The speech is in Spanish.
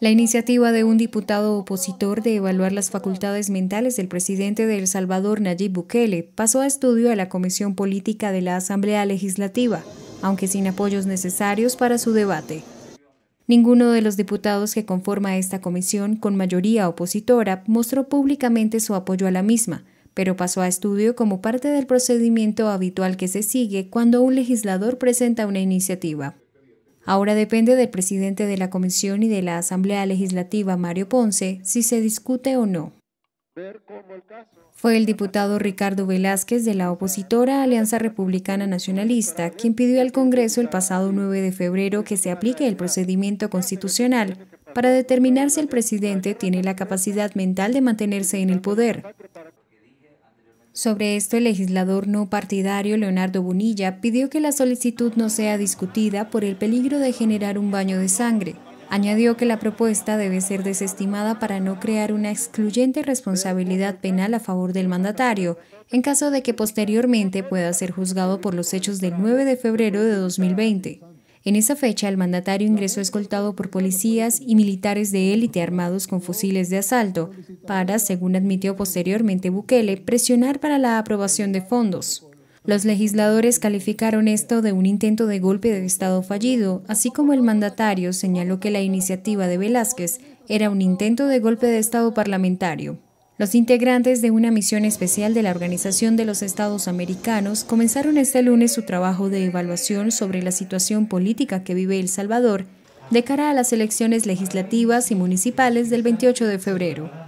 La iniciativa de un diputado opositor de evaluar las facultades mentales del presidente de El Salvador, Nayib Bukele, pasó a estudio a la Comisión Política de la Asamblea Legislativa, aunque sin apoyos necesarios para su debate. Ninguno de los diputados que conforma esta comisión con mayoría opositora mostró públicamente su apoyo a la misma, pero pasó a estudio como parte del procedimiento habitual que se sigue cuando un legislador presenta una iniciativa. Ahora depende del presidente de la Comisión y de la Asamblea Legislativa, Mario Ponce, si se discute o no. Fue el diputado Ricardo Velázquez de la opositora Alianza Republicana Nacionalista quien pidió al Congreso el pasado 9 de febrero que se aplique el procedimiento constitucional para determinar si el presidente tiene la capacidad mental de mantenerse en el poder sobre esto, el legislador no partidario Leonardo Bonilla pidió que la solicitud no sea discutida por el peligro de generar un baño de sangre. Añadió que la propuesta debe ser desestimada para no crear una excluyente responsabilidad penal a favor del mandatario, en caso de que posteriormente pueda ser juzgado por los hechos del 9 de febrero de 2020. En esa fecha, el mandatario ingresó escoltado por policías y militares de élite armados con fusiles de asalto para, según admitió posteriormente Bukele, presionar para la aprobación de fondos. Los legisladores calificaron esto de un intento de golpe de Estado fallido, así como el mandatario señaló que la iniciativa de Velázquez era un intento de golpe de Estado parlamentario. Los integrantes de una misión especial de la Organización de los Estados Americanos comenzaron este lunes su trabajo de evaluación sobre la situación política que vive El Salvador de cara a las elecciones legislativas y municipales del 28 de febrero.